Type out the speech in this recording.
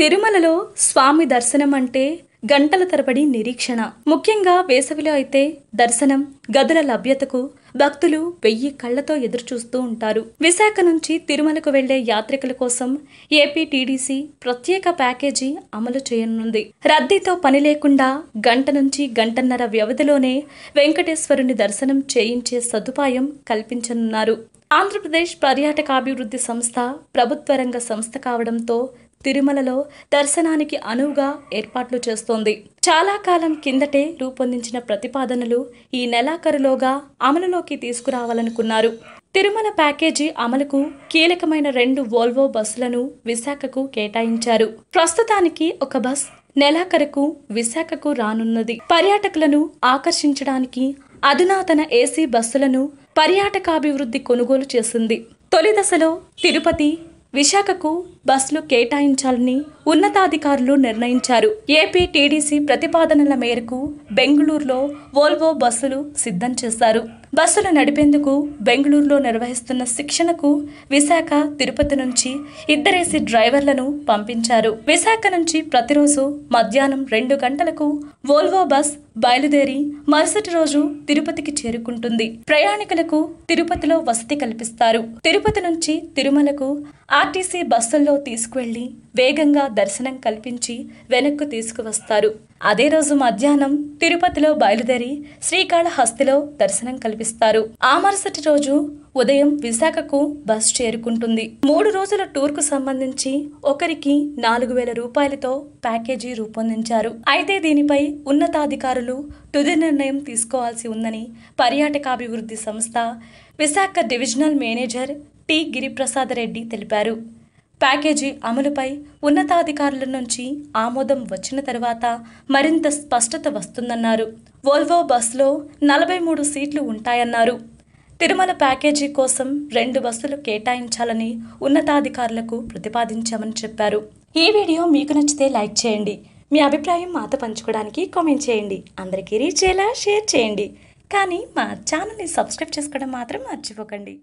తిరుమలలో స్వామి దర్శనం అంటే గంటల తరబడి నిరీక్షణ ముఖ్యంగా వేసవిలో అయితే దర్శనం గదుల లభ్యతకు భక్తులు వెయ్యి కళ్లతో ఎదురుచూస్తూ ఉంటారు విశాఖ నుంచి తిరుమలకు వెళ్లే యాత్రికుల కోసం ఏపీ టీడీసీ ప్రత్యేక ప్యాకేజీ అమలు చేయనుంది రద్దీతో పని లేకుండా గంట నుంచి గంటన్నర వ్యవధిలోనే వెంకటేశ్వరుని దర్శనం చేయించే సదుపాయం కల్పించనున్నారు ఆంధ్రప్రదేశ్ పర్యాటకాభివృద్ధి సంస్థ ప్రభుత్వ రంగ సంస్థ కావడంతో తిరుమలలో దర్శనానికి అనువుగా ఏర్పాట్లు చేస్తోంది చాలా కాలం కిందటే రూపొందించిన ప్రతిపాదనలు ఈ నెలాఖరులోగా అమలులోకి తీసుకురావాలనుకున్నారు తిరుమల ప్యాకేజీ అమలుకు కీలకమైన రెండు వోల్వో బస్సులను విశాఖకు కేటాయించారు ప్రస్తుతానికి ఒక బస్ నెలాఖరుకు విశాఖకు రానున్నది పర్యాటకులను ఆకర్షించడానికి అధునాతన ఏసీ బస్సులను పర్యాటకాభివృద్ధి కొనుగోలు చేసింది తొలి దశలో తిరుపతి విశాఖకు బస్సులు కేటాయించాలని ఉన్నతాధికారులు నిర్ణయించారు ఏపీ టీడీసీ ప్రతిపాదనల మేరకు బెంగళూరులో వోల్వో బస్సులు సిద్ధం చేశారు బస్సులు నడిపేందుకు బెంగళూరులో నిర్వహిస్తున్న శిక్షణకు విశాఖ తిరుపతి నుంచి ఇద్దరేసి డ్రైవర్లను పంపించారు విశాఖ నుంచి ప్రతిరోజు మధ్యాహ్నం రెండు గంటలకు వోల్వో బస్ బయలుదేరి మరుసటి రోజు తిరుపతికి చేరుకుంటుంది ప్రయాణికులకు తిరుపతిలో వసతి కల్పిస్తారు తిరుపతి నుంచి తిరుమలకు ఆర్టీసీ బస్సుల్లో తీసుకువెళ్లి వేగంగా దర్శనం కల్పించి వెనక్కు తీసుకువస్తారు అదే రోజు మధ్యాహ్నం తిరుపతిలో బయలుదేరి శ్రీకాళహస్తిలో దర్శనం కల్పిస్తారు ఆ మరుసటి రోజు ఉదయం విశాఖకు బస్ చేరుకుంటుంది మూడు రోజుల టూర్కు సంబంధించి ఒకరికి నాలుగు వేల రూపాయలతో ప్యాకేజీ రూపొందించారు అయితే దీనిపై ఉన్నతాధికారులు తుది నిర్ణయం తీసుకోవాల్సి ఉందని పర్యాటకాభివృద్ధి సంస్థ Visakha divisional manager T Giriprasad Reddy తెలిపారు ప్యాకేజీ అమలుపై ఉన్నతాధికారుల నుంచి ఆమోదం వచ్చిన తర్వాత మరింత స్పష్టత వస్తుందన్నారు వోల్వో బస్సులో నలభై మూడు సీట్లు ఉంటాయన్నారు తిరుమల ప్యాకేజీ కోసం రెండు బస్సులు కేటాయించాలని ఉన్నతాధికారులకు ప్రతిపాదించామని చెప్పారు ఈ వీడియో మీకు నచ్చితే లైక్ చేయండి మీ అభిప్రాయం మాతో పంచుకోవడానికి కామెంట్ చేయండి అందరికీ రీచ్ చేయాలా షేర్ చేయండి కానీ మా ఛానల్ని సబ్స్క్రైబ్ చేసుకోవడం మాత్రం మర్చిపోకండి